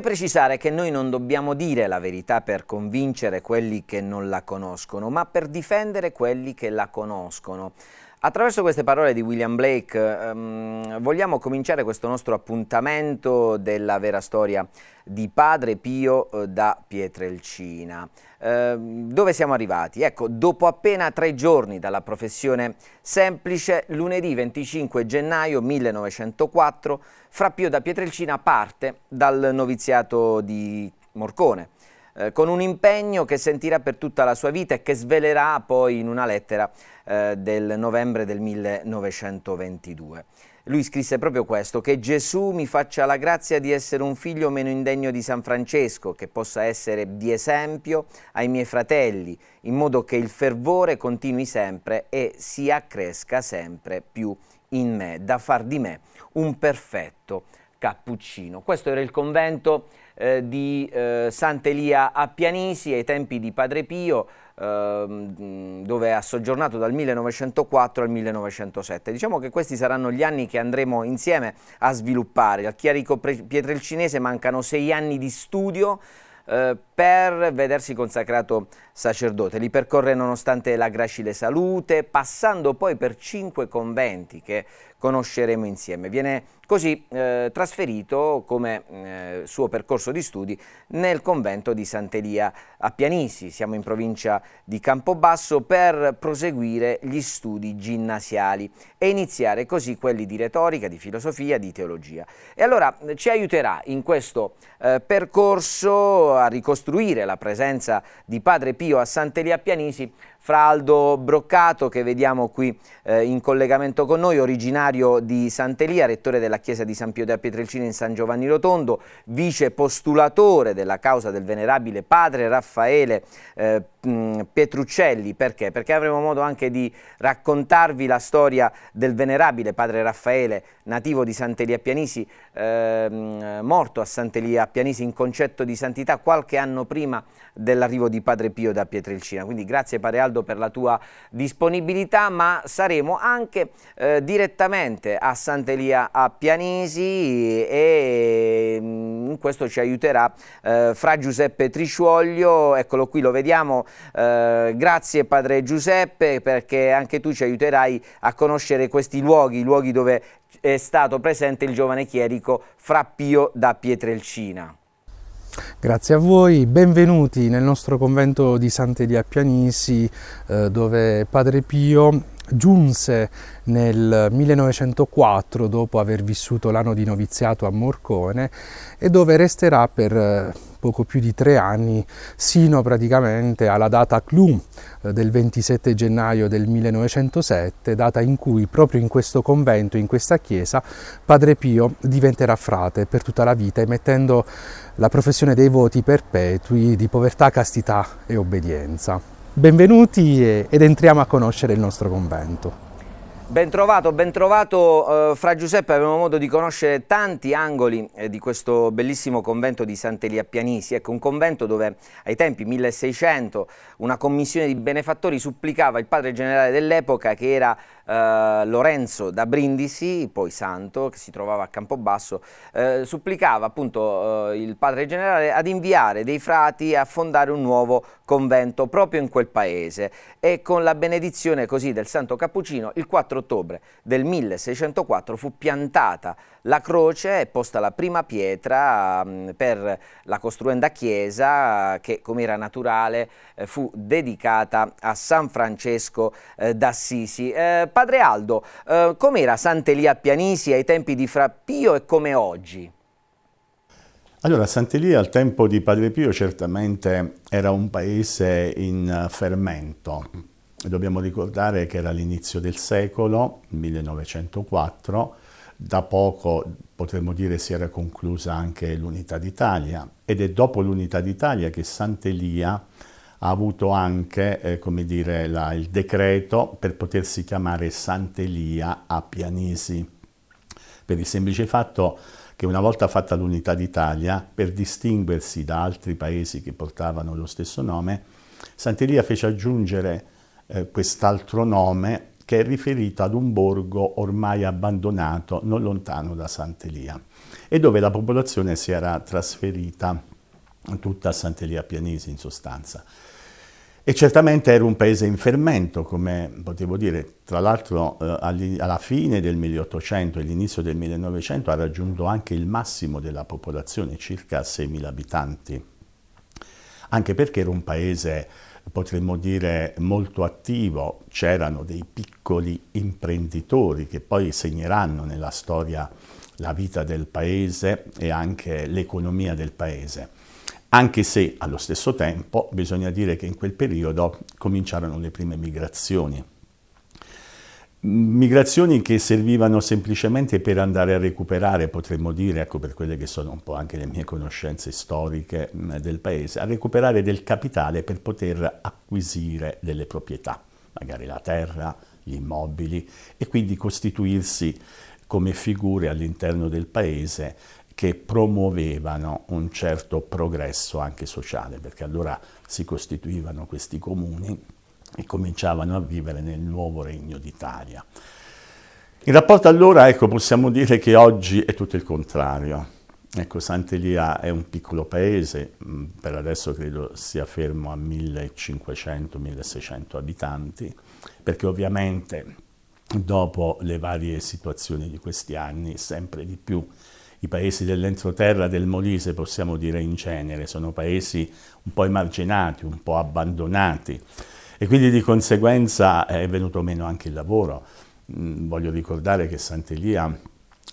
Vorrei precisare che noi non dobbiamo dire la verità per convincere quelli che non la conoscono, ma per difendere quelli che la conoscono. Attraverso queste parole di William Blake ehm, vogliamo cominciare questo nostro appuntamento della vera storia di Padre Pio eh, da Pietrelcina. Ehm, dove siamo arrivati? Ecco, dopo appena tre giorni dalla professione semplice, lunedì 25 gennaio 1904, Fra Pio da Pietrelcina parte dal noviziato di Morcone, eh, con un impegno che sentirà per tutta la sua vita e che svelerà poi in una lettera eh, del novembre del 1922. Lui scrisse proprio questo, che Gesù mi faccia la grazia di essere un figlio meno indegno di San Francesco, che possa essere di esempio ai miei fratelli, in modo che il fervore continui sempre e si accresca sempre più in me, da far di me un perfetto cappuccino. Questo era il convento eh, di eh, Sant'Elia a Pianisi ai tempi di Padre Pio ehm, dove ha soggiornato dal 1904 al 1907. Diciamo che questi saranno gli anni che andremo insieme a sviluppare. Al chierico pietrelcinese mancano sei anni di studio eh, per vedersi consacrato sacerdote. Li percorre nonostante la gracile salute, passando poi per cinque conventi che conosceremo insieme. Viene così eh, trasferito come eh, suo percorso di studi nel convento di Sant'Elia a Pianisi, siamo in provincia di Campobasso, per proseguire gli studi ginnasiali e iniziare così quelli di retorica, di filosofia, di teologia. E allora eh, ci aiuterà in questo eh, percorso a ricostruire la presenza di Padre Pio a Sant'Elia a Pianisi fra Aldo Broccato che vediamo qui eh, in collegamento con noi, originario di Sant'Elia, rettore della chiesa di San Pio da Pietrelcina in San Giovanni Rotondo, vice postulatore della causa del venerabile padre Raffaele eh, Pietruccelli, perché? Perché avremo modo anche di raccontarvi la storia del venerabile padre Raffaele, nativo di Sant'Elia Pianisi, eh, morto a Sant'Elia Pianisi in concetto di santità qualche anno prima dell'arrivo di padre Pio da Pietrelcina. Quindi grazie padre Aldo Rinaldo per la tua disponibilità, ma saremo anche eh, direttamente a Sant'Elia a Pianesi e mm, in questo ci aiuterà eh, Fra Giuseppe Triscioglio, eccolo qui, lo vediamo, eh, grazie Padre Giuseppe perché anche tu ci aiuterai a conoscere questi luoghi, i luoghi dove è stato presente il giovane chierico Fra Pio da Pietrelcina. Grazie a voi, benvenuti nel nostro convento di Sant'Elia Pianisi eh, dove Padre Pio giunse nel 1904 dopo aver vissuto l'anno di noviziato a Morcone e dove resterà per eh, poco più di tre anni sino praticamente alla data clou eh, del 27 gennaio del 1907, data in cui proprio in questo convento, in questa chiesa, Padre Pio diventerà frate per tutta la vita emettendo la professione dei voti perpetui di povertà, castità e obbedienza. Benvenuti ed entriamo a conoscere il nostro convento. Bentrovato, bentrovato eh, fra Giuseppe, abbiamo modo di conoscere tanti angoli eh, di questo bellissimo convento di Sant'Elia Pianisi, ecco un convento dove ai tempi 1600 una commissione di benefattori supplicava il padre generale dell'epoca che era eh, Lorenzo da Brindisi, poi santo, che si trovava a Campobasso, eh, supplicava appunto eh, il padre generale ad inviare dei frati a fondare un nuovo convento proprio in quel paese e con la benedizione così del santo Cappuccino il 4 ottobre del 1604 fu piantata la croce è posta la prima pietra mm, per la costruenda chiesa che, come era naturale, eh, fu dedicata a San Francesco eh, d'Assisi. Eh, padre Aldo, eh, com'era Sant'Elia Pianisi ai tempi di Fra Pio e come oggi? Allora, Sant'Elia al tempo di Padre Pio certamente era un paese in fermento. Dobbiamo ricordare che era l'inizio del secolo, 1904, da poco potremmo dire si era conclusa anche l'Unità d'Italia ed è dopo l'Unità d'Italia che Sant'Elia ha avuto anche eh, come dire, la, il decreto per potersi chiamare Sant'Elia a Pianisi, per il semplice fatto che una volta fatta l'Unità d'Italia, per distinguersi da altri paesi che portavano lo stesso nome, Sant'Elia fece aggiungere eh, quest'altro nome che è riferita ad un borgo ormai abbandonato non lontano da Sant'Elia e dove la popolazione si era trasferita tutta a Sant'Elia Pianisi in sostanza. E certamente era un paese in fermento, come potevo dire, tra l'altro eh, alla fine del 1800 e all'inizio del 1900 ha raggiunto anche il massimo della popolazione, circa 6.000 abitanti, anche perché era un paese potremmo dire molto attivo, c'erano dei piccoli imprenditori che poi segneranno nella storia la vita del paese e anche l'economia del paese. Anche se allo stesso tempo bisogna dire che in quel periodo cominciarono le prime migrazioni migrazioni che servivano semplicemente per andare a recuperare, potremmo dire, ecco per quelle che sono un po' anche le mie conoscenze storiche mm, del paese, a recuperare del capitale per poter acquisire delle proprietà, magari la terra, gli immobili e quindi costituirsi come figure all'interno del paese che promuovevano un certo progresso anche sociale, perché allora si costituivano questi comuni e cominciavano a vivere nel nuovo regno d'Italia. In rapporto allora, ecco, possiamo dire che oggi è tutto il contrario. Ecco, Sant'Elia è un piccolo paese, mm, per adesso credo sia fermo a 1500-1600 abitanti, perché ovviamente dopo le varie situazioni di questi anni, sempre di più i paesi dell'entroterra del Molise, possiamo dire in genere, sono paesi un po' emarginati, un po' abbandonati e quindi di conseguenza eh, è venuto meno anche il lavoro. Mm, voglio ricordare che Sant'Elia,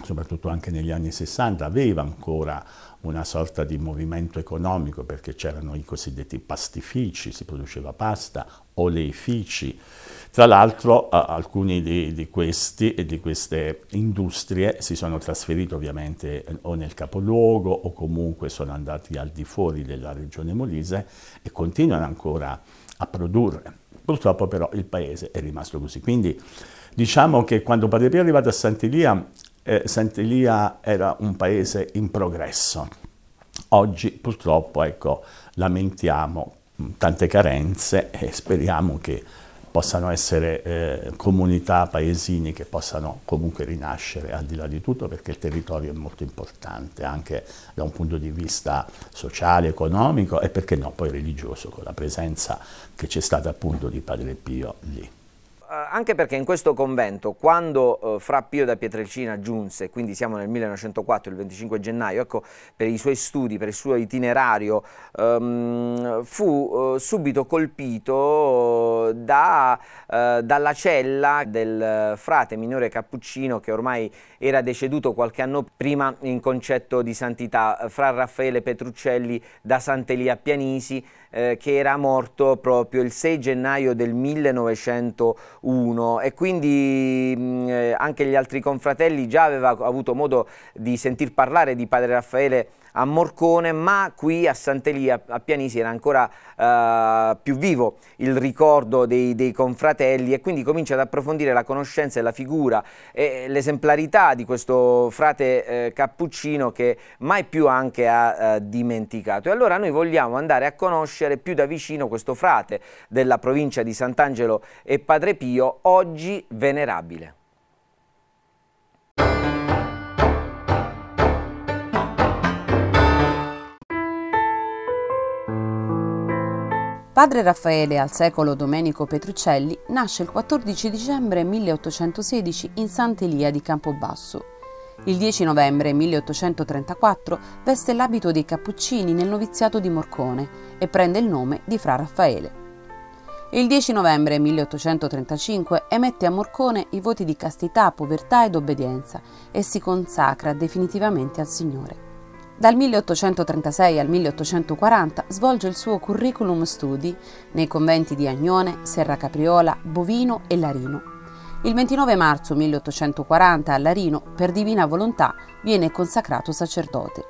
soprattutto anche negli anni 60, aveva ancora una sorta di movimento economico perché c'erano i cosiddetti pastifici, si produceva pasta, oleifici. Tra l'altro alcuni di, di, questi e di queste industrie si sono trasferiti ovviamente o nel capoluogo o comunque sono andati al di fuori della regione Molise e continuano ancora a a produrre. Purtroppo però il paese è rimasto così. Quindi diciamo che quando Padre Pio è arrivato a Sant'Elia, eh, Sant'Elia era un paese in progresso. Oggi purtroppo ecco, lamentiamo tante carenze e speriamo che possano essere eh, comunità, paesini che possano comunque rinascere al di là di tutto perché il territorio è molto importante anche da un punto di vista sociale, economico e perché no poi religioso con la presenza che c'è stata appunto di Padre Pio lì. Eh, anche perché in questo convento, quando eh, Fra Pio da Pietrelcina giunse, quindi siamo nel 1904, il 25 gennaio, ecco, per i suoi studi, per il suo itinerario, ehm, fu eh, subito colpito eh, da, eh, dalla cella del eh, frate minore cappuccino che ormai era deceduto qualche anno prima in concetto di santità, eh, fra Raffaele Petruccelli da Sant'Elia Pianisi, eh, che era morto proprio il 6 gennaio del 1901 e quindi mh, mm, eh, anche gli altri confratelli già aveva avuto modo di sentir parlare di padre Raffaele a Morcone, ma qui a Sant'Elia, a Pianisi, era ancora eh, più vivo il ricordo dei, dei, confratelli e quindi comincia ad approfondire la conoscenza e la figura e l'esemplarità di questo frate eh, cappuccino che mai più anche ha eh, dimenticato. E allora noi vogliamo andare a conoscere più da vicino questo frate della provincia di Sant'Angelo e Padre Pio, oggi venerabile. Padre Raffaele al secolo Domenico Petruccelli nasce il 14 dicembre 1816 in Sant'Elia di Campobasso. Il 10 novembre 1834 veste l'abito dei Cappuccini nel noviziato di Morcone e prende il nome di Fra Raffaele. Il 10 novembre 1835 emette a Morcone i voti di castità, povertà ed obbedienza e si consacra definitivamente al Signore. Dal 1836 al 1840 svolge il suo curriculum studi nei conventi di Agnone, Serra Capriola, Bovino e Larino. Il 29 marzo 1840 a Larino, per divina volontà, viene consacrato sacerdote.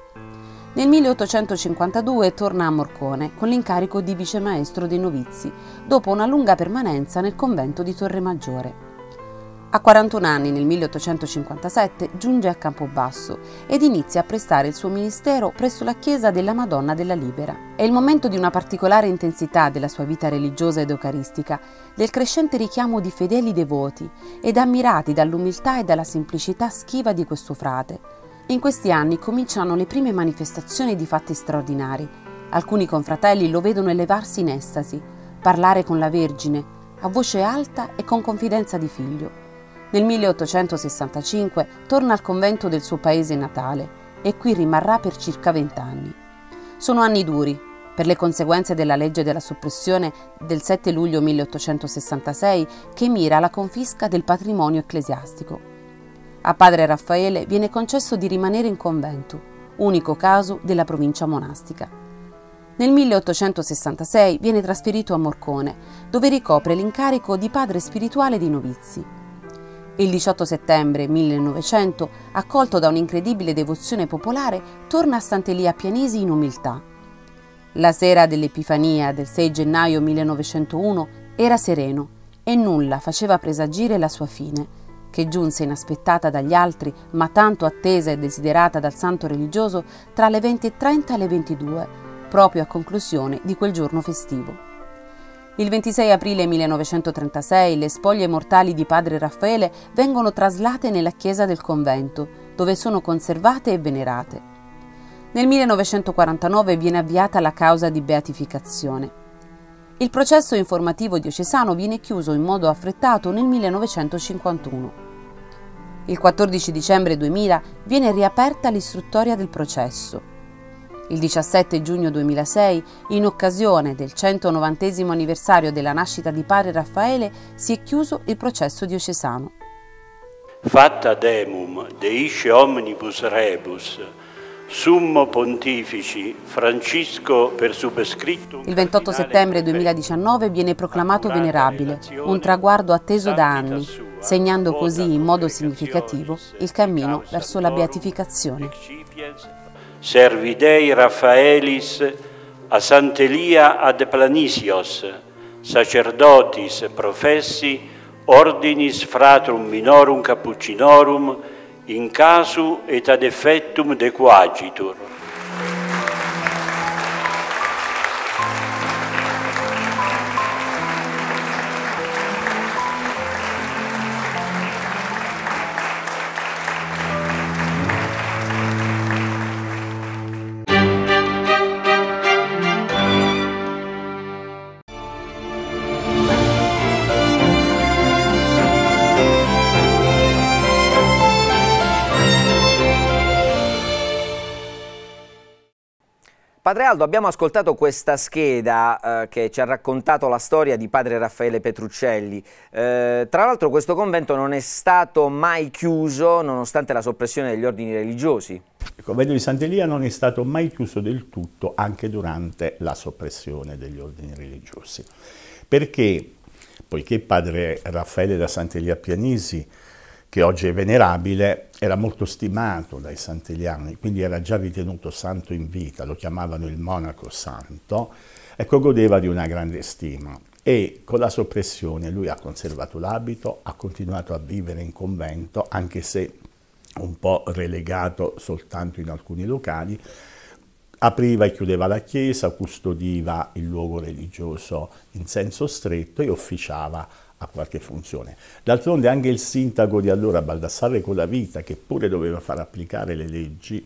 Nel 1852 torna a Morcone con l'incarico di vicemaestro dei novizi, dopo una lunga permanenza nel convento di Torre Maggiore. A 41 anni, nel 1857, giunge a Campobasso ed inizia a prestare il suo ministero presso la chiesa della Madonna della Libera. È il momento di una particolare intensità della sua vita religiosa ed eucaristica, del crescente richiamo di fedeli devoti ed ammirati dall'umiltà e dalla semplicità schiva di questo frate. In questi anni cominciano le prime manifestazioni di fatti straordinari. Alcuni confratelli lo vedono elevarsi in estasi, parlare con la Vergine, a voce alta e con confidenza di figlio. Nel 1865 torna al convento del suo paese natale e qui rimarrà per circa vent'anni. Sono anni duri, per le conseguenze della legge della soppressione del 7 luglio 1866 che mira alla confisca del patrimonio ecclesiastico. A padre Raffaele viene concesso di rimanere in convento, unico caso della provincia monastica. Nel 1866 viene trasferito a Morcone, dove ricopre l'incarico di padre spirituale dei novizi. Il 18 settembre 1900, accolto da un'incredibile devozione popolare, torna a Sant'Elia Pianesi in umiltà. La sera dell'Epifania del 6 gennaio 1901 era sereno e nulla faceva presagire la sua fine, che giunse inaspettata dagli altri, ma tanto attesa e desiderata dal santo religioso tra le 20.30 e le 22, proprio a conclusione di quel giorno festivo. Il 26 aprile 1936 le spoglie mortali di padre Raffaele vengono traslate nella chiesa del convento, dove sono conservate e venerate. Nel 1949 viene avviata la causa di beatificazione. Il processo informativo diocesano viene chiuso in modo affrettato nel 1951. Il 14 dicembre 2000 viene riaperta l'istruttoria del processo. Il 17 giugno 2006, in occasione del 190 anniversario della nascita di padre Raffaele, si è chiuso il processo diocesano. Fatta demum deisce omnibus rebus, Summo Pontifici Francisco per subescritto. Il 28 settembre 2019 viene proclamato venerabile, un traguardo atteso da anni, segnando così in modo significativo il cammino verso la beatificazione servidei Raffaelis, a Sant'Elia ad Planisios, sacerdotis professi, ordinis fratrum minorum cappuccinorum, in casu et ad effettum dequagitur. Aldo, abbiamo ascoltato questa scheda eh, che ci ha raccontato la storia di padre Raffaele Petruccelli. Eh, tra l'altro questo convento non è stato mai chiuso nonostante la soppressione degli ordini religiosi. Il convento di Sant'Elia non è stato mai chiuso del tutto anche durante la soppressione degli ordini religiosi. Perché? Poiché padre Raffaele da Sant'Elia Pianisi che oggi è venerabile, era molto stimato dai sant'Eliani, quindi era già ritenuto santo in vita, lo chiamavano il monaco santo, ecco godeva di una grande stima e con la soppressione lui ha conservato l'abito, ha continuato a vivere in convento, anche se un po' relegato soltanto in alcuni locali, apriva e chiudeva la chiesa, custodiva il luogo religioso in senso stretto e officiava ha qualche funzione. D'altronde anche il sindaco di allora, Baldassarre Colavita, che pure doveva far applicare le leggi,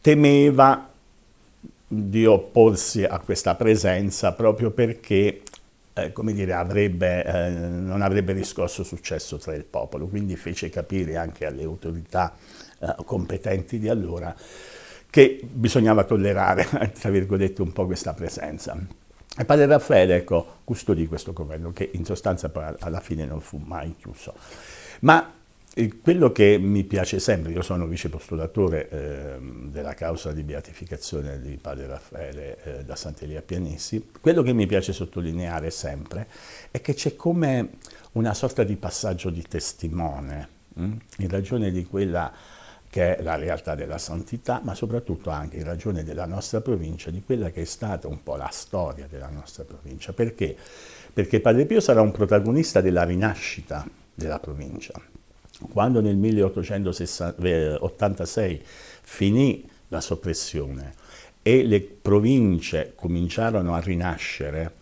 temeva di opporsi a questa presenza proprio perché eh, come dire, avrebbe, eh, non avrebbe riscosso successo tra il popolo, quindi fece capire anche alle autorità eh, competenti di allora che bisognava tollerare, tra virgolette, un po' questa presenza. E padre Raffaele, ecco, custodì questo governo, che in sostanza poi alla fine non fu mai chiuso. Ma eh, quello che mi piace sempre, io sono vicepostulatore eh, della causa di beatificazione di padre Raffaele eh, da Sant'Elia Pianissi, quello che mi piace sottolineare sempre è che c'è come una sorta di passaggio di testimone, mh? Mm, in ragione di quella che è la realtà della santità, ma soprattutto anche in ragione della nostra provincia, di quella che è stata un po' la storia della nostra provincia. Perché? Perché Padre Pio sarà un protagonista della rinascita della provincia. Quando nel 1886 eh, finì la soppressione e le province cominciarono a rinascere,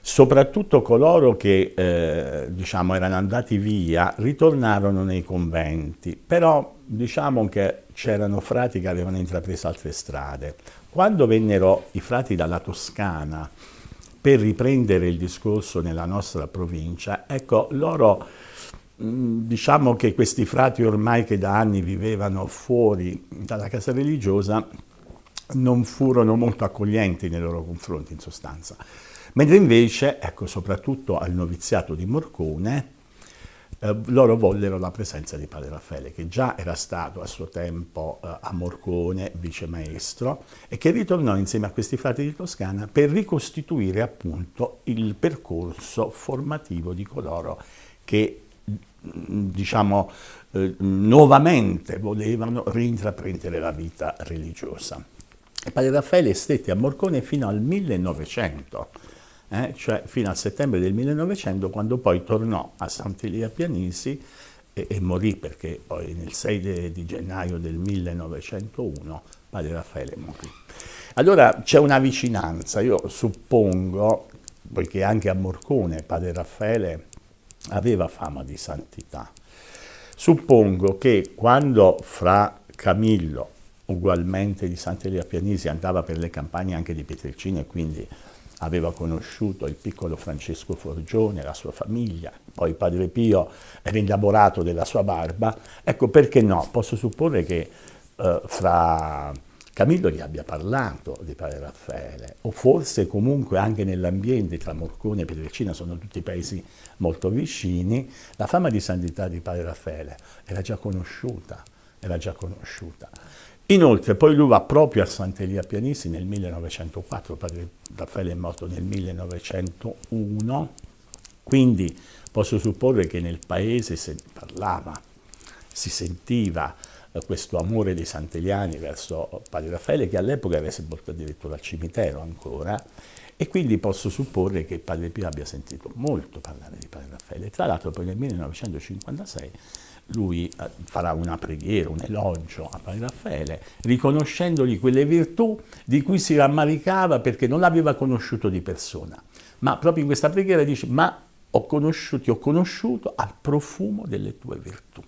soprattutto coloro che eh, diciamo, erano andati via ritornarono nei conventi, però diciamo che c'erano frati che avevano intrapreso altre strade. Quando vennero i frati dalla Toscana per riprendere il discorso nella nostra provincia, ecco, loro mm, diciamo che questi frati ormai che da anni vivevano fuori dalla casa religiosa non furono molto accoglienti nei loro confronti in sostanza. Mentre invece, ecco, soprattutto al noviziato di Morcone, eh, loro vollero la presenza di padre Raffaele, che già era stato a suo tempo eh, a Morcone vicemaestro e che ritornò insieme a questi frati di Toscana per ricostituire appunto il percorso formativo di coloro che mm, diciamo eh, nuovamente volevano rintraprendere la vita religiosa. padre Raffaele stette a Morcone fino al 1900 eh, cioè fino al settembre del 1900 quando poi tornò a Sant'Elia Pianisi e, e, morì perché poi nel 6 de, di gennaio del 1901 padre Raffaele morì. Allora c'è una vicinanza, io suppongo, poiché anche a Morcone padre Raffaele aveva fama di santità, suppongo che quando fra Camillo, ugualmente di Sant'Elia Pianisi, andava per le campagne anche di Pietrelcina e quindi aveva conosciuto il piccolo Francesco Forgione, la sua famiglia, poi Padre Pio era innamorato della sua barba, ecco perché no, posso supporre che eh, fra Camillo gli abbia parlato di Padre Raffaele, o forse comunque anche nell'ambiente tra Morcone e Pedricina, sono tutti paesi molto vicini, la fama di santità di Padre Raffaele era già conosciuta, era già conosciuta. Inoltre poi lui va proprio a Sant'Elia Pianisi nel 1904, padre Raffaele è morto nel 1901, quindi posso supporre che nel paese si ne parlava, si sentiva eh, questo amore dei sant'eliani verso eh, padre Raffaele che all'epoca era sepolto addirittura al cimitero ancora e quindi posso supporre che padre Pio abbia sentito molto parlare di padre Raffaele. Tra l'altro poi nel 1956 lui eh, farà una preghiera, un elogio a Padre Raffaele, riconoscendogli quelle virtù di cui si rammaricava perché non l'aveva conosciuto di persona. Ma proprio in questa preghiera dice, ma ho conosciuto, ti ho conosciuto al profumo delle tue virtù.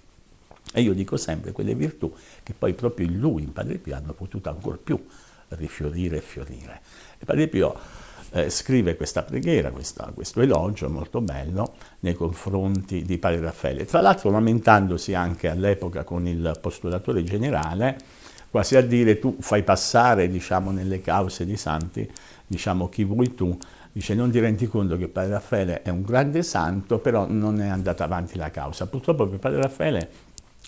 E io dico sempre quelle virtù che poi proprio in lui, in Padre Pio, hanno potuto ancor più rifiorire e fiorire. E Padre Pio eh, scrive questa preghiera, questa, questo elogio molto bello nei confronti di Padre Raffaele, tra l'altro lamentandosi anche all'epoca con il postulatore generale, quasi a dire tu fai passare diciamo, nelle cause di santi diciamo, chi vuoi tu, Dice, non ti rendi conto che Padre Raffaele è un grande santo, però non è andata avanti la causa. Purtroppo per Padre Raffaele,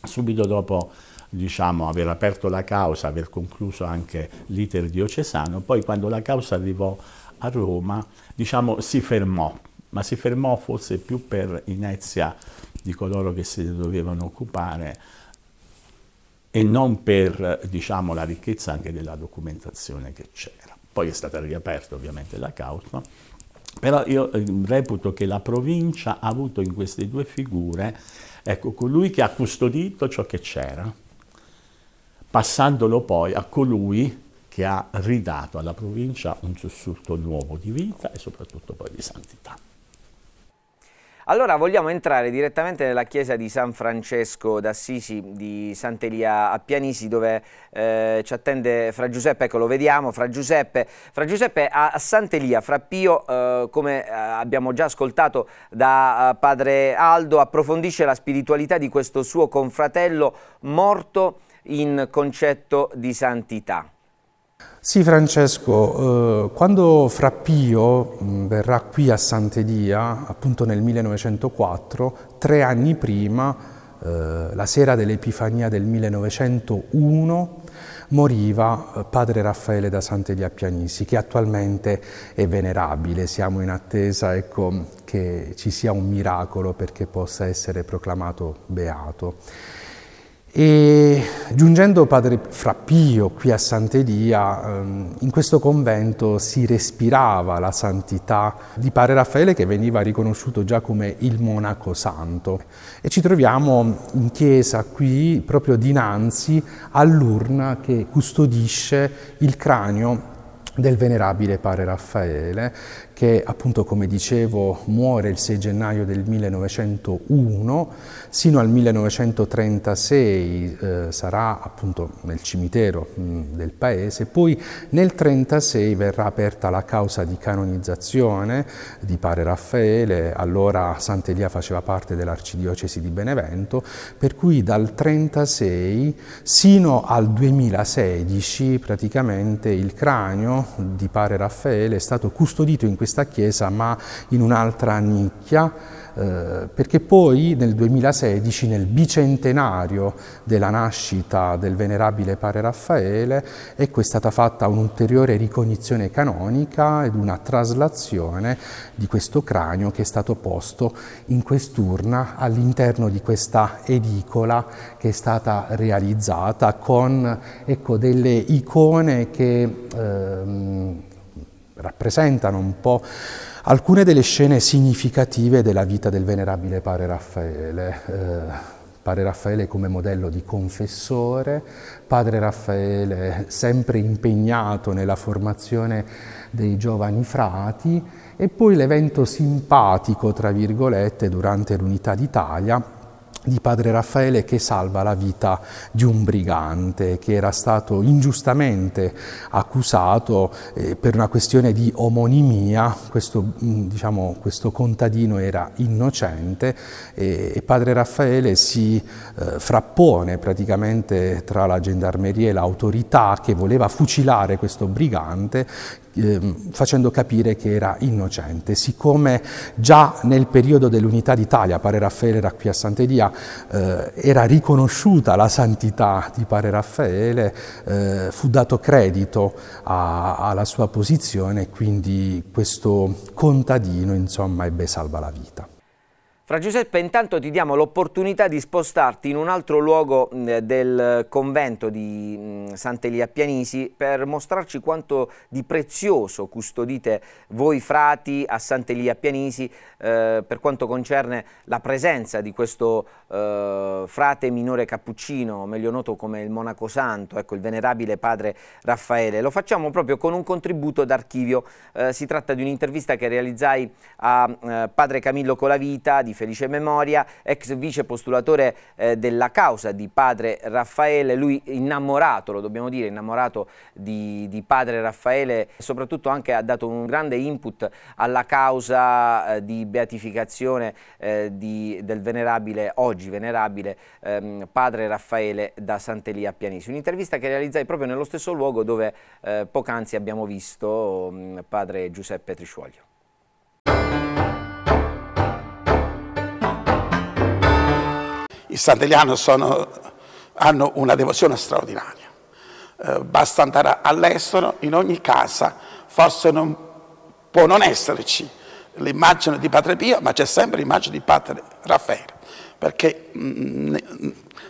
subito dopo diciamo, aver aperto la causa, aver concluso anche l'iter diocesano, poi quando la causa arrivò a Roma, diciamo, si fermò, ma si fermò forse più per inezia di coloro che se ne dovevano occupare e non per diciamo, la ricchezza anche della documentazione che c'era. Poi è stata riaperta ovviamente la causa, però io eh, reputo che la provincia ha avuto in queste due figure ecco, colui che ha custodito ciò che c'era, passandolo poi a colui che ha ridato alla provincia un sussulto nuovo di vita e soprattutto poi di santità. Allora vogliamo entrare direttamente nella chiesa di San Francesco d'Assisi di Sant'Elia a Pianisi dove eh, ci attende Fra Giuseppe, ecco lo vediamo, Fra Giuseppe, fra Giuseppe a, Sant'Elia, Fra Pio eh, come eh, abbiamo già ascoltato da eh, padre Aldo approfondisce la spiritualità di questo suo confratello morto in concetto di santità. Sì Francesco, eh, quando Frappio mh, mm, verrà qui a Sant'Edia, appunto nel 1904, tre anni prima, eh, la sera dell'Epifania del 1901, moriva eh, padre Raffaele da Sant'Elia Pianisi, che attualmente è venerabile. Siamo in attesa ecco, che ci sia un miracolo perché possa essere proclamato beato. E giungendo padre Frappio qui a Sant'Elia, ehm, in questo convento si respirava la santità di padre Raffaele che veniva riconosciuto già come il monaco santo e ci troviamo in chiesa qui proprio dinanzi all'urna che custodisce il cranio del venerabile padre Raffaele, che appunto come dicevo muore il 6 gennaio del 1901, sino al 1936 eh, sarà appunto nel cimitero mh, mm, del paese, poi nel 1936 verrà aperta la causa di canonizzazione di padre Raffaele, allora Sant'Elia faceva parte dell'arcidiocesi di Benevento, per cui dal 1936 sino al 2016 praticamente il cranio di padre Raffaele è stato custodito in questa questa chiesa ma in un'altra nicchia, eh, perché poi nel 2016, nel bicentenario della nascita del venerabile padre Raffaele, ecco è stata fatta un'ulteriore ricognizione canonica ed una traslazione di questo cranio che è stato posto in quest'urna all'interno di questa edicola che è stata realizzata con ecco, delle icone che... Ehm, rappresentano un po' alcune delle scene significative della vita del venerabile padre Raffaele. Eh, Padre Raffaele come modello di confessore, Padre Raffaele sempre impegnato nella formazione dei giovani frati e poi l'evento simpatico, tra virgolette, durante l'Unità d'Italia, di padre Raffaele che salva la vita di un brigante che era stato ingiustamente accusato eh, per una questione di omonimia, questo, mm, diciamo, questo contadino era innocente e, e padre Raffaele si eh, frappone praticamente tra la gendarmeria e l'autorità che voleva fucilare questo brigante Ehm, facendo capire che era innocente. Siccome già nel periodo dell'Unità d'Italia Pare Raffaele era qui a Sant'Elia, eh, era riconosciuta la santità di Pare Raffaele, eh, fu dato credito a, alla sua posizione e quindi questo contadino insomma ebbe salva la vita. Fra Giuseppe intanto ti diamo l'opportunità di spostarti in un altro luogo del convento di Sant'Elia Pianisi per mostrarci quanto di prezioso custodite voi frati a Sant'Elia Pianisi eh, per quanto concerne la presenza di questo eh, frate minore cappuccino, meglio noto come il monaco santo, ecco, il venerabile padre Raffaele. Lo facciamo proprio con un contributo d'archivio. Eh, si tratta di un'intervista che realizzai a eh, padre Camillo Colavita di felice memoria, ex vice postulatore eh, della causa di padre Raffaele, lui innamorato, lo dobbiamo dire, innamorato di, di padre Raffaele, soprattutto anche ha dato un grande input alla causa eh, di beatificazione eh, di, del venerabile, oggi venerabile, ehm, padre Raffaele da Sant'Elia Pianisi. Un'intervista che realizzai proprio nello stesso luogo dove eh, poc'anzi abbiamo visto mm, padre Giuseppe Triscioglio. i sant'Eliano hanno una devozione straordinaria. Eh, basta andare all'estero, in ogni casa, forse non, può non esserci l'immagine di Padre Pio, ma c'è sempre l'immagine di Padre Raffaele, perché mh, mm,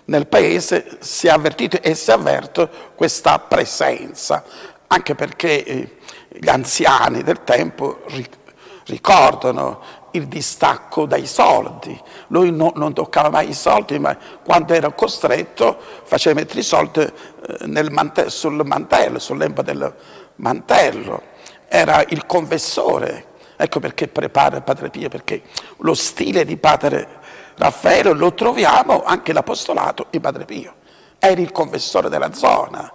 nel paese si è avvertito e si avverte questa presenza, anche perché eh, gli anziani del tempo ricordano il distacco dai soldi. Lui no, non toccava mai i soldi, ma quando era costretto faceva mettere i soldi eh, mante- sul mantello, sull'empa del mantello. Era il confessore. Ecco perché prepara il Padre Pio, perché lo stile di Padre Raffaello lo troviamo anche l'apostolato di Padre Pio. Era il confessore della zona.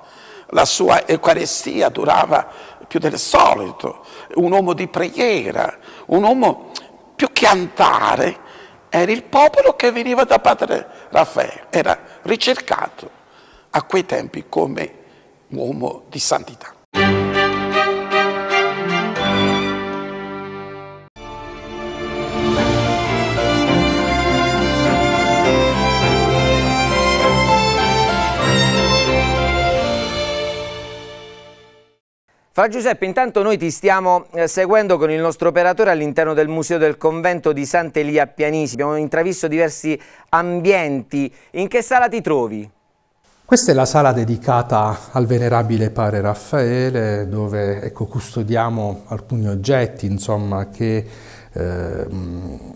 La sua Eucaristia durava più del solito, un uomo di preghiera, un uomo più che andare, era il popolo che veniva da padre Raffaele, era ricercato a quei tempi come uomo di santità. Fra Giuseppe, intanto noi ti stiamo eh, seguendo con il nostro operatore all'interno del Museo del Convento di Sant'Elia a Pianisi. Abbiamo intravisto diversi ambienti. In che sala ti trovi? Questa è la sala dedicata al venerabile padre Raffaele, dove ecco, custodiamo alcuni oggetti insomma, che eh,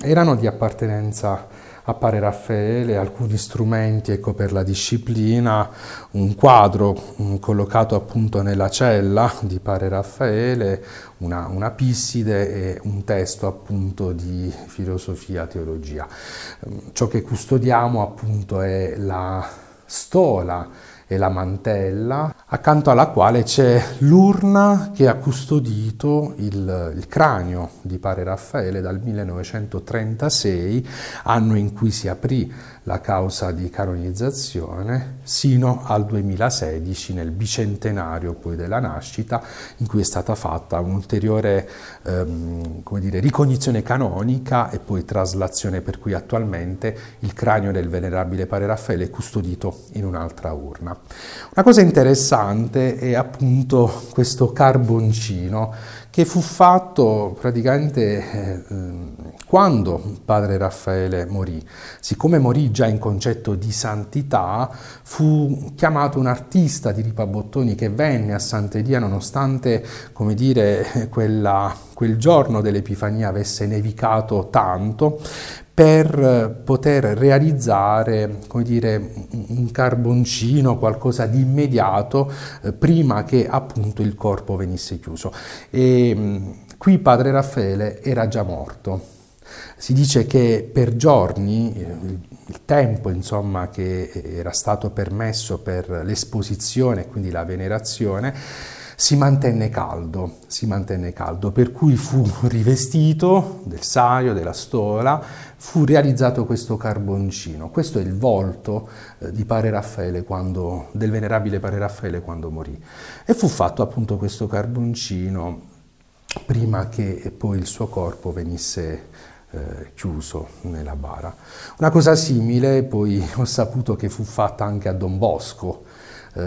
erano di appartenenza appare Raffaele, alcuni strumenti ecco, per la disciplina, un quadro um, collocato appunto nella cella di pare Raffaele, una, una pisside e un testo appunto di filosofia, teologia. Mm, ciò che custodiamo appunto è la stola e la mantella, accanto alla quale c'è l'urna che ha custodito il, il cranio di Pare Raffaele dal 1936, anno in cui si aprì la causa di canonizzazione, sino al 2016, nel bicentenario poi della nascita, in cui è stata fatta un'ulteriore ehm, come dire, ricognizione canonica e poi traslazione, per cui attualmente il cranio del venerabile Pare Raffaele è custodito in un'altra urna. Una cosa interessante è appunto questo carboncino che fu fatto praticamente eh, quando padre Raffaele morì. Siccome morì già in concetto di santità, fu chiamato un artista di Ripabottoni che venne a Sant'Elia nonostante, come dire, quella, quel giorno dell'Epifania avesse nevicato tanto, per eh, poter realizzare dire, un carboncino, qualcosa di immediato, eh, prima che appunto il corpo venisse chiuso. E, mm, qui padre Raffaele era già morto. Si dice che per giorni eh, il tempo insomma, che era stato permesso per l'esposizione, quindi la venerazione, si mantenne caldo, si mantenne caldo, per cui fu rivestito del saio, della stola fu realizzato questo carboncino. Questo è il volto eh, di eh, quando, del venerabile Pare Raffaele quando morì. E fu fatto appunto questo carboncino prima che poi il suo corpo venisse eh, chiuso nella bara. Una cosa simile poi ho saputo che fu fatta anche a Don Bosco, eh,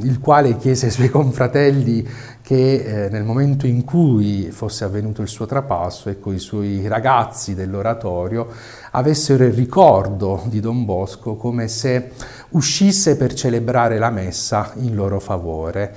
il quale chiese ai suoi confratelli che eh, nel momento in cui fosse avvenuto il suo trapasso, ecco, i suoi ragazzi dell'oratorio avessero il ricordo di Don Bosco come se uscisse per celebrare la messa in loro favore.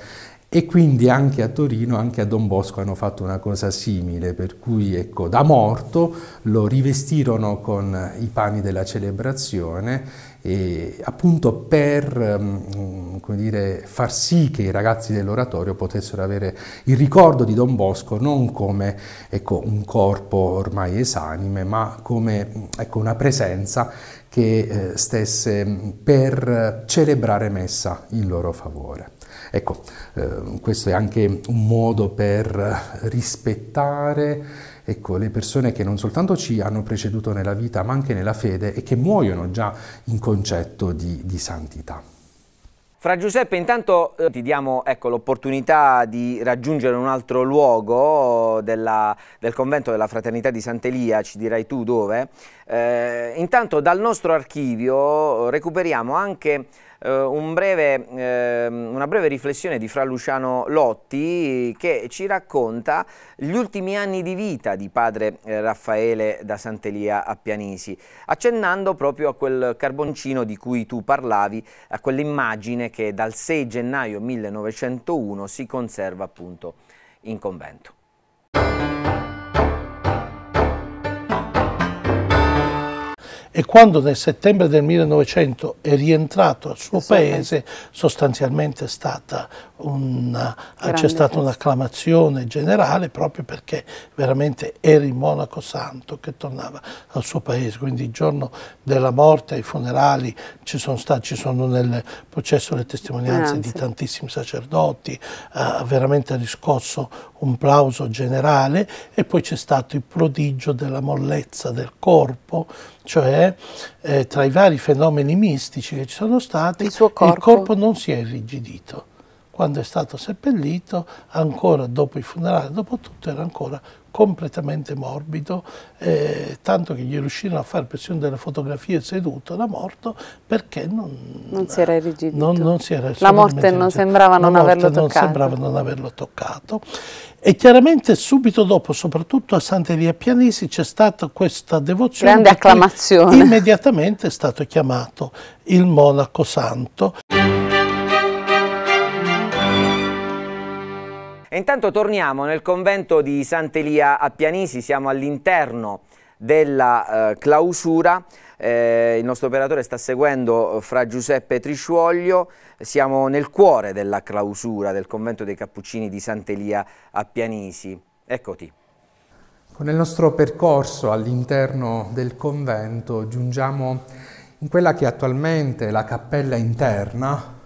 E quindi anche a Torino, anche a Don Bosco hanno fatto una cosa simile, per cui ecco, da morto lo rivestirono con i panni della celebrazione eh, appunto per mh, ehm, dire, far sì che i ragazzi dell'oratorio potessero avere il ricordo di Don Bosco non come ecco, un corpo ormai esanime, ma come ecco, una presenza che eh, stesse per celebrare messa in loro favore. Ecco, eh, questo è anche un modo per rispettare ecco, le persone che non soltanto ci hanno preceduto nella vita, ma anche nella fede e che muoiono già in concetto di, di santità. Fra Giuseppe, intanto eh, ti diamo ecco, l'opportunità di raggiungere un altro luogo della, del convento della Fraternità di Sant'Elia, ci dirai tu dove. Eh, intanto dal nostro archivio recuperiamo anche eh, un breve, ehm, una breve riflessione di Fra Luciano Lotti che ci racconta gli ultimi anni di vita di padre eh, Raffaele da Sant'Elia a Pianisi, accennando proprio a quel carboncino di cui tu parlavi, a quell'immagine che dal 6 gennaio 1901 si conserva appunto in convento. e quando nel settembre del 1900 è rientrato al suo paese sostanzialmente è stata una, c'è stata un'acclamazione generale proprio perché veramente era il monaco santo che tornava al suo paese, quindi il giorno della morte, ai funerali, ci sono, stati, ci sono nel processo le testimonianze Anzi. di tantissimi sacerdoti, ha eh, veramente riscosso un plauso generale e poi c'è stato il prodigio della mollezza del corpo, cioè eh, tra i vari fenomeni mistici che ci sono stati, il, corpo. il corpo non si è irrigidito quando è stato seppellito, ancora dopo i funerali, dopo tutto, era ancora completamente morbido, eh, tanto che gli riuscirono a fare pressione delle fotografie seduto da morto perché non, non si era irrigidito. Non, non si era La morte non sembrava non, averlo, non sembrava non averlo toccato. E chiaramente subito dopo, soprattutto a Sant'Elia Pianisi, c'è stata questa devozione. Grande acclamazione. Immediatamente è stato chiamato il monaco santo. intanto torniamo nel convento di Sant'Elia a Pianisi, siamo all'interno della eh, clausura. Eh, il nostro operatore sta seguendo eh, fra Giuseppe Triscioglio, siamo nel cuore della clausura del convento dei Cappuccini di Sant'Elia a Pianisi. Eccoti. Con il nostro percorso all'interno del convento giungiamo in quella che è attualmente è la cappella interna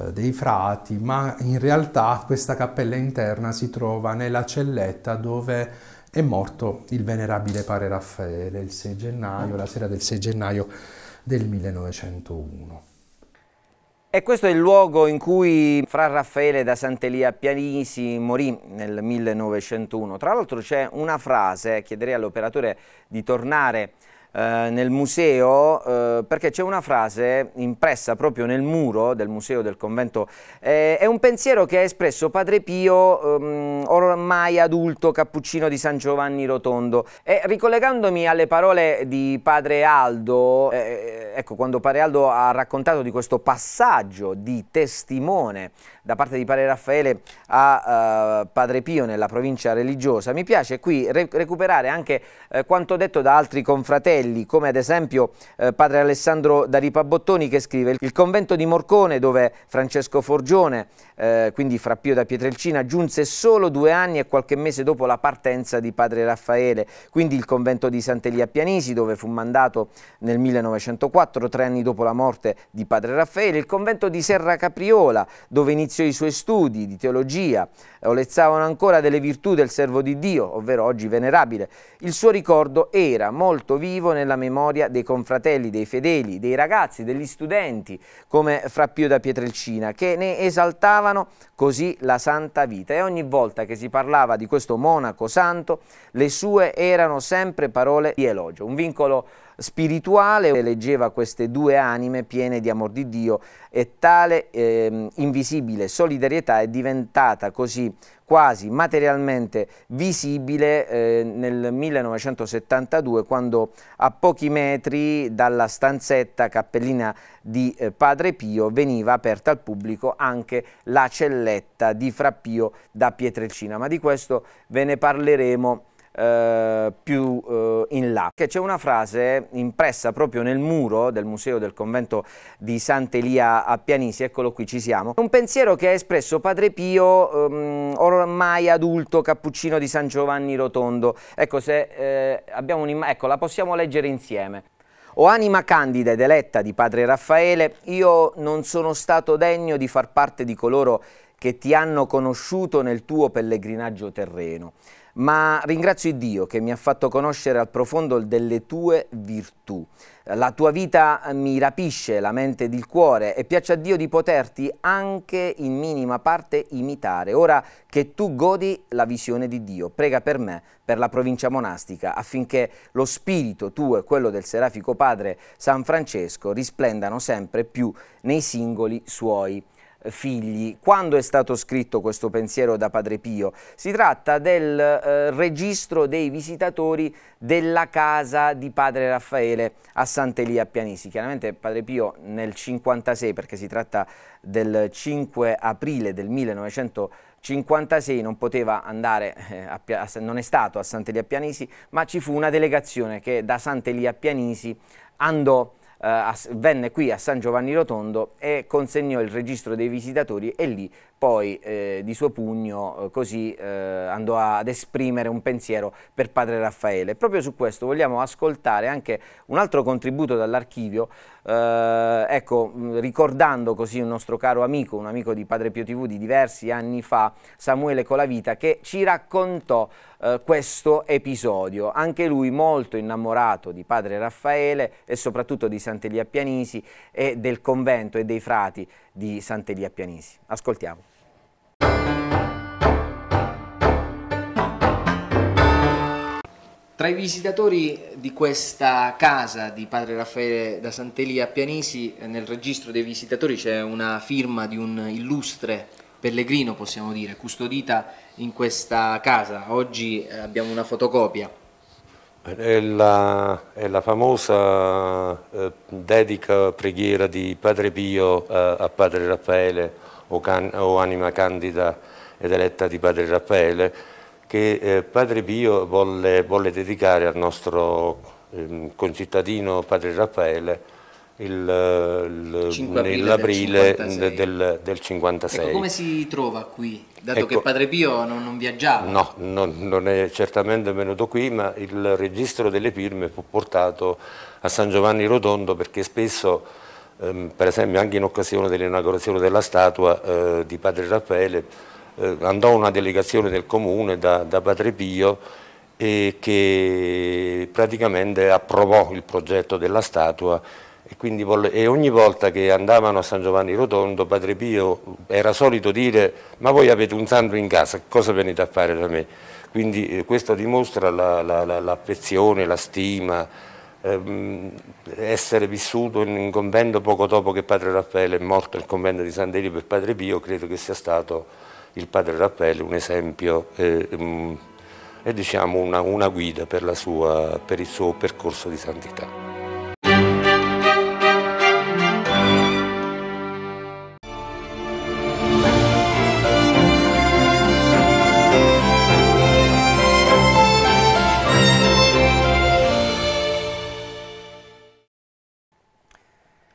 eh, dei frati, ma in realtà questa cappella interna si trova nella celletta dove è morto il venerabile padre Raffaele il 6 gennaio, la sera del 6 gennaio del 1901. E questo è il luogo in cui Fra Raffaele da Sant'Elia Pianisi morì nel 1901. Tra l'altro c'è una frase, chiederei all'operatore di tornare eh, nel museo eh, perché c'è una frase impressa proprio nel muro del museo del convento. Eh, è un pensiero che ha espresso Padre Pio, ehm, ormai adulto, cappuccino di San Giovanni Rotondo. E ricollegandomi alle parole di Padre Aldo, eh, ecco, quando Padre Aldo ha raccontato di questo passaggio di testimone da parte di Padre Raffaele a eh, Padre Pio nella provincia religiosa, mi piace qui re recuperare anche quanto detto da altri confratelli Belli, come ad esempio eh, padre Alessandro Daripa Bottoni che scrive il convento di Morcone dove Francesco Forgione, eh, quindi fra Pio da Pietrelcina, giunse solo due anni e qualche mese dopo la partenza di padre Raffaele, quindi il convento di Sant'Elia Pianisi dove fu mandato nel 1904, tre anni dopo la morte di padre Raffaele, il convento di Serra Capriola dove iniziò i suoi studi di teologia, eh, olezzavano ancora delle virtù del servo di Dio, ovvero oggi venerabile. Il suo ricordo era molto vivo vivo nella memoria dei confratelli, dei fedeli, dei ragazzi, degli studenti, come Frappio da Pietrelcina, che ne esaltavano così la santa vita. E ogni volta che si parlava di questo monaco santo, le sue erano sempre parole di elogio, un vincolo spirituale e leggeva queste due anime piene di amor di Dio e tale eh, invisibile solidarietà è diventata così quasi materialmente visibile eh, nel 1972 quando a pochi metri dalla stanzetta cappellina di eh, Padre Pio veniva aperta al pubblico anche la celletta di Frappio da Pietrelcina, ma di questo ve ne parleremo eh, più eh, in là. C'è una frase impressa proprio nel muro del Museo del Convento di Sant'Elia a Pianisi, eccolo qui, ci siamo. Un pensiero che ha espresso Padre Pio, ehm, ormai adulto, cappuccino di San Giovanni Rotondo. Ecco, se, eh, abbiamo ecco, la possiamo leggere insieme. O anima candida ed eletta di Padre Raffaele, io non sono stato degno di far parte di coloro che ti hanno conosciuto nel tuo pellegrinaggio terreno ma ringrazio Dio che mi ha fatto conoscere al profondo delle tue virtù. La tua vita mi rapisce la mente ed il cuore e piace a Dio di poterti anche in minima parte imitare, ora che tu godi la visione di Dio. Prega per me, per la provincia monastica, affinché lo spirito tuo e quello del Serafico Padre San Francesco risplendano sempre più nei singoli suoi figli. Quando è stato scritto questo pensiero da Padre Pio? Si tratta del eh, registro dei visitatori della casa di Padre Raffaele a Sant'Elia Pianisi. Chiaramente Padre Pio nel 56, perché si tratta del 5 aprile del 1956, non poteva andare, eh, a, a, non è stato a Sant'Elia Pianisi, ma ci fu una delegazione che da Sant'Elia Pianisi andò a eh, a, venne qui a San Giovanni Rotondo e consegnò il registro dei visitatori e lì poi eh, di suo pugno eh, così eh, andò ad esprimere un pensiero per padre Raffaele. Proprio su questo vogliamo ascoltare anche un altro contributo dall'archivio, eh, ecco, mm, ricordando così un nostro caro amico, un amico di Padre Pio TV di diversi anni fa, Samuele Colavita, che ci raccontò eh, questo episodio. Anche lui molto innamorato di padre Raffaele e soprattutto di Sant'Elia Pianisi e del convento e dei frati di Sant'Elia Pianisi. Ascoltiamo. Tra i visitatori di questa casa di Padre Raffaele da Sant'Elia a Pianisi, eh, nel registro dei visitatori c'è una firma di un illustre pellegrino, possiamo dire, custodita in questa casa. Oggi eh, abbiamo una fotocopia. È la, è la famosa eh, dedica preghiera di Padre Pio a, eh, a Padre Raffaele o, can, o anima candida ed eletta di Padre Raffaele, che eh, Padre Pio volle, volle, dedicare al nostro eh, concittadino Padre Raffaele nell'aprile del, del, del 56. Ecco, come si trova qui? Dato ecco, che Padre Pio non, non viaggiava. No, non, non è certamente venuto qui, ma il registro delle firme fu portato a San Giovanni Rotondo perché spesso ehm, per esempio anche in occasione dell'inaugurazione della statua eh, di Padre Raffaele, eh, andò una delegazione del comune da, da Padre Pio e che praticamente approvò il progetto della statua e, quindi, e, ogni volta che andavano a San Giovanni Rotondo Padre Pio era solito dire ma voi avete un santo in casa, cosa venite a fare da me? Quindi eh, questo dimostra l'affezione, la, la, la stima, Ehm, essere vissuto in un convento poco dopo che padre Raffaele è morto nel convento di San Deli per padre Pio, credo che sia stato il padre Raffaele un esempio e eh, diciamo una, una guida per, sua, per il suo percorso di santità.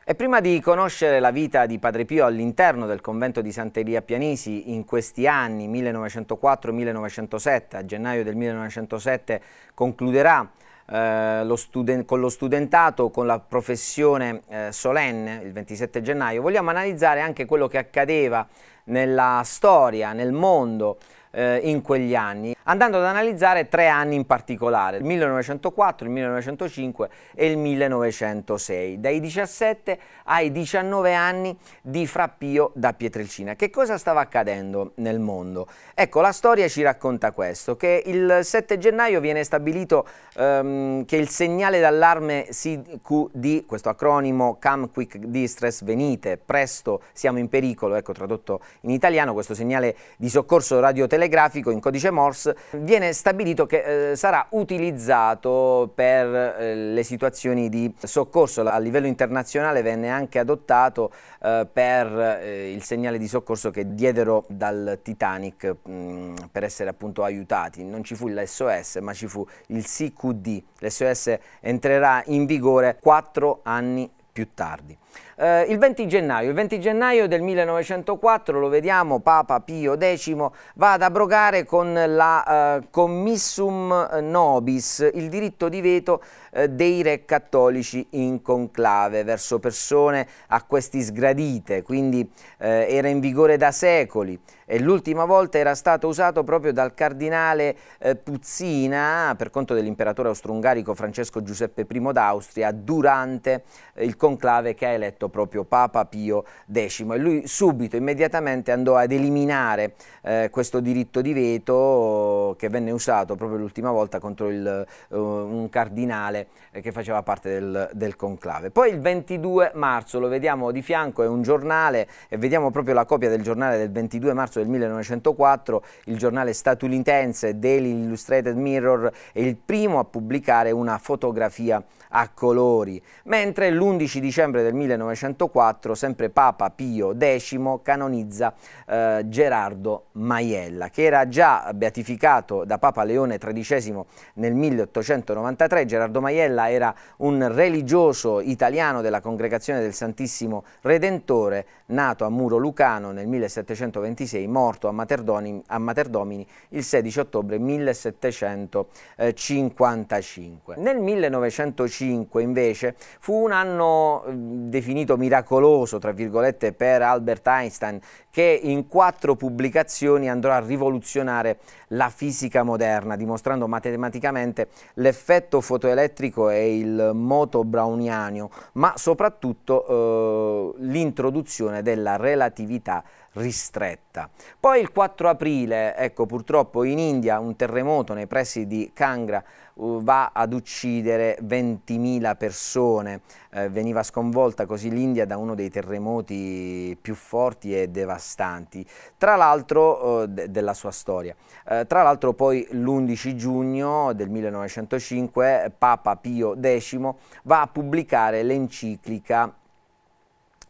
E prima di conoscere la vita di Padre Pio all'interno del convento di Sant'Elia Pianisi in questi anni 1904-1907, a gennaio del 1907 concluderà eh, lo con lo studentato, con la professione eh, solenne il 27 gennaio, vogliamo analizzare anche quello che accadeva nella storia, nel mondo, eh, in quegli anni, andando ad analizzare tre anni in particolare, il 1904, il 1905 e il 1906, dai 17 ai 19 anni di Frappio da Pietrelcina. Che cosa stava accadendo nel mondo? Ecco, la storia ci racconta questo, che il 7 gennaio viene stabilito ehm, che il segnale d'allarme CQD, questo acronimo Come Quick Distress, venite, presto siamo in pericolo, ecco tradotto in italiano, questo segnale di soccorso radiotelefonico, telegrafico in codice Morse viene stabilito che eh, sarà utilizzato per eh, le situazioni di soccorso. A livello internazionale venne anche adottato eh, per eh, il segnale di soccorso che diedero dal Titanic mh, mm, per essere appunto aiutati. Non ci fu l'SOS ma ci fu il CQD. L'SOS entrerà in vigore quattro anni più tardi. Eh, il 20 gennaio, il 20 gennaio del 1904, lo vediamo, Papa Pio X va ad abrogare con la eh, Commissum Nobis il diritto di veto eh, dei re cattolici in conclave verso persone a questi sgradite, quindi eh, era in vigore da secoli e l'ultima volta era stato usato proprio dal cardinale eh, Puzzina per conto dell'imperatore austro-ungarico Francesco Giuseppe I d'Austria durante eh, il conclave che ha eletto eletto proprio Papa Pio X e lui subito, immediatamente andò ad eliminare eh, questo diritto di veto che venne usato proprio l'ultima volta contro il, uh, un cardinale eh, che faceva parte del, del conclave. Poi il 22 marzo, lo vediamo di fianco, è un giornale e vediamo proprio la copia del giornale del 22 marzo del 1904, il giornale statunitense Daily Illustrated Mirror è il primo a pubblicare una fotografia a colori, mentre l'11 dicembre del 1904 1904 sempre Papa Pio X canonizza eh, Gerardo Maiella, che era già beatificato da Papa Leone XIII nel 1893. Gerardo Maiella era un religioso italiano della Congregazione del Santissimo Redentore, nato a Muro Lucano nel 1726, morto a Materdomini, a Materdomini il 16 ottobre 1755. Nel 1905 invece fu un anno definitivo eh, definito miracoloso, tra virgolette, per Albert Einstein, che in quattro pubblicazioni andrà a rivoluzionare la fisica moderna, dimostrando matematicamente l'effetto fotoelettrico e il moto browniano, ma soprattutto eh, l'introduzione della relatività ristretta. Poi il 4 aprile, ecco purtroppo in India un terremoto nei pressi di Kangra va ad uccidere 20.000 persone, eh, veniva sconvolta così l'India da uno dei terremoti più forti e devastanti, tra l'altro eh, de della sua storia. Eh, tra l'altro poi l'11 giugno del 1905 Papa Pio X va a pubblicare l'enciclica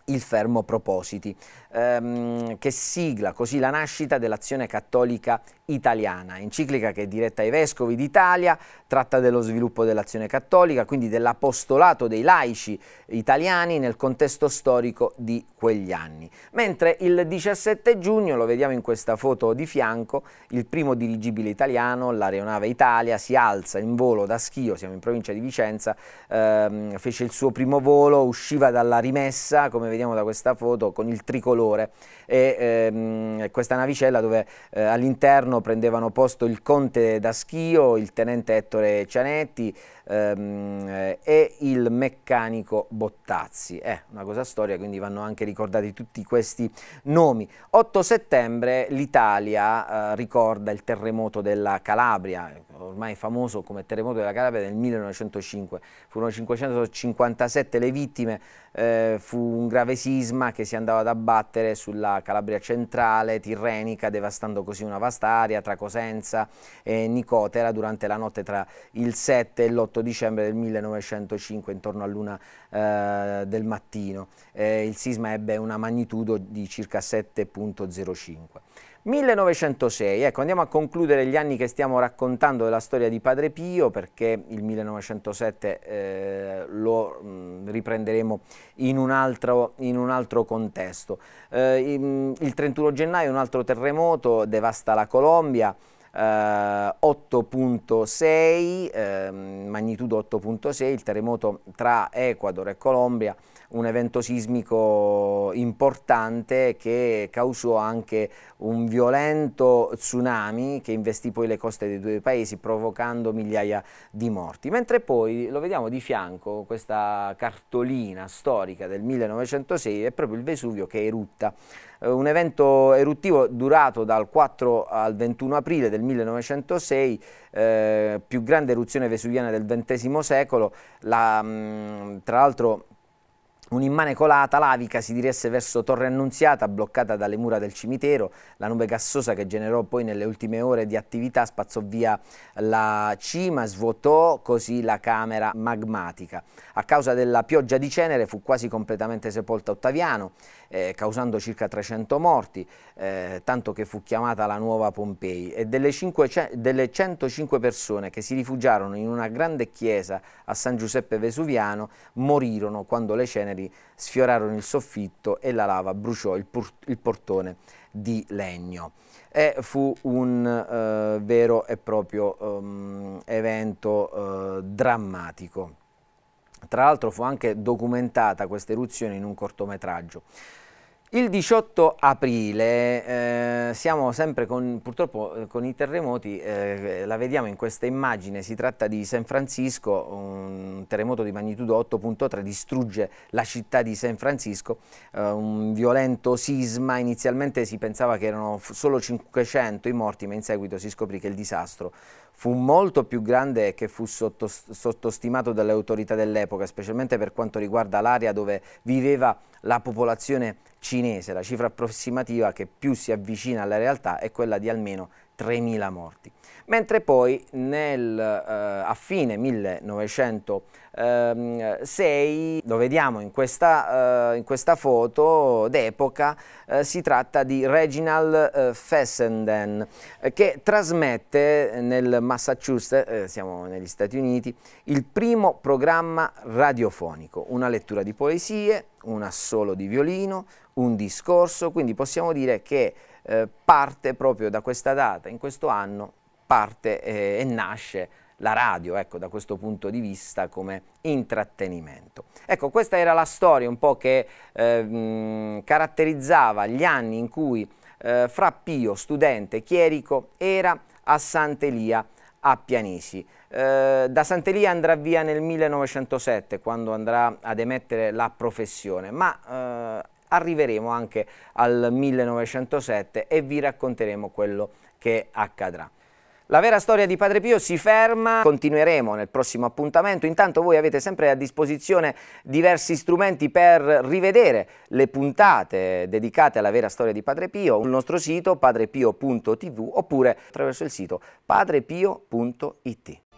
il fermo propositi, ehm, che sigla così la nascita dell'azione cattolica italiana, enciclica che è diretta ai Vescovi d'Italia, tratta dello sviluppo dell'azione cattolica, quindi dell'apostolato dei laici italiani nel contesto storico di quegli anni. Mentre il 17 giugno, lo vediamo in questa foto di fianco, il primo dirigibile italiano, l'aeronave Italia, si alza in volo da Schio, siamo in provincia di Vicenza, ehm, fece il suo primo volo, usciva dalla rimessa, come vediamo da questa foto, con il tricolore e ehm, questa navicella dove eh, all'interno prendevano posto il conte Daschio, il tenente Ettore Cianetti ehm, e il meccanico Bottazzi. È eh, una cosa storia, quindi vanno anche ricordati tutti questi nomi. 8 settembre l'Italia eh, ricorda il terremoto della Calabria, ormai famoso come terremoto della Calabria del 1905. Furono 557 le vittime, eh, fu un grave sisma che si andava ad abbattere sulla Calabria centrale, tirrenica, devastando così una vasta area tra Cosenza e Nicotera durante la notte tra il 7 e l'8 dicembre del 1905, intorno all'una eh, del mattino. Eh, il sisma ebbe una magnitudo di circa 7.05. 1906, ecco andiamo a concludere gli anni che stiamo raccontando della storia di Padre Pio perché il 1907 eh, lo mh, riprenderemo in un altro, in un altro contesto. Eh, in, il 31 gennaio un altro terremoto devasta la Colombia, eh, 8.6, ehm, magnitudo 8.6, il terremoto tra Ecuador e Colombia un evento sismico importante che causò anche un violento tsunami che investì poi le coste dei due paesi provocando migliaia di morti. Mentre poi lo vediamo di fianco, questa cartolina storica del 1906 è proprio il Vesuvio che erutta. Eh, un evento eruttivo durato dal 4 al 21 aprile del 1906, eh, più grande eruzione vesuviana del XX secolo, la, mm, tra l'altro Un'immane colata lavica si diresse verso Torre Annunziata, bloccata dalle mura del cimitero. La nube gassosa che generò poi nelle ultime ore di attività spazzò via la cima, svuotò così la camera magmatica. A causa della pioggia di cenere fu quasi completamente sepolta Ottaviano eh, causando circa 300 morti, eh, tanto che fu chiamata la nuova Pompei, e delle, 5, delle 105 persone che si rifugiarono in una grande chiesa a San Giuseppe Vesuviano morirono quando le ceneri sfiorarono il soffitto e la lava bruciò il, il portone di legno e fu un eh, vero e proprio um, evento eh, drammatico. Tra l'altro fu anche documentata questa eruzione in un cortometraggio. Il 18 aprile, eh, siamo sempre con, purtroppo eh, con i terremoti, eh, la vediamo in questa immagine, si tratta di San Francisco, un terremoto di magnitudo 8.3 distrugge la città di San Francisco, eh, un violento sisma, inizialmente si pensava che erano solo 500 i morti, ma in seguito si scoprì che il disastro fu molto più grande che fu sottos sottostimato dalle autorità dell'epoca, specialmente per quanto riguarda l'area dove viveva la popolazione cinese. La cifra approssimativa che più si avvicina alla realtà è quella di almeno 3.000 morti mentre poi nel, eh, a fine 1906, ehm, lo vediamo in questa, eh, in questa foto d'epoca, eh, si tratta di Reginald eh, Fessenden eh, che trasmette nel Massachusetts, eh, siamo negli Stati Uniti, il primo programma radiofonico, una lettura di poesie, un assolo di violino, un discorso, quindi possiamo dire che parte proprio da questa data, in questo anno, parte eh, e nasce la radio, ecco, da questo punto di vista come intrattenimento. Ecco, questa era la storia un po' che eh, caratterizzava gli anni in cui eh, Fra Pio, studente chierico, era a Sant'Elia a Pianisi. Eh, da Sant'Elia andrà via nel 1907 quando andrà ad emettere la professione, ma eh, arriveremo anche al 1907 e vi racconteremo quello che accadrà. La vera storia di Padre Pio si ferma, continueremo nel prossimo appuntamento, intanto voi avete sempre a disposizione diversi strumenti per rivedere le puntate dedicate alla vera storia di Padre Pio, il nostro sito padrepio.tv oppure attraverso il sito padrepio.it.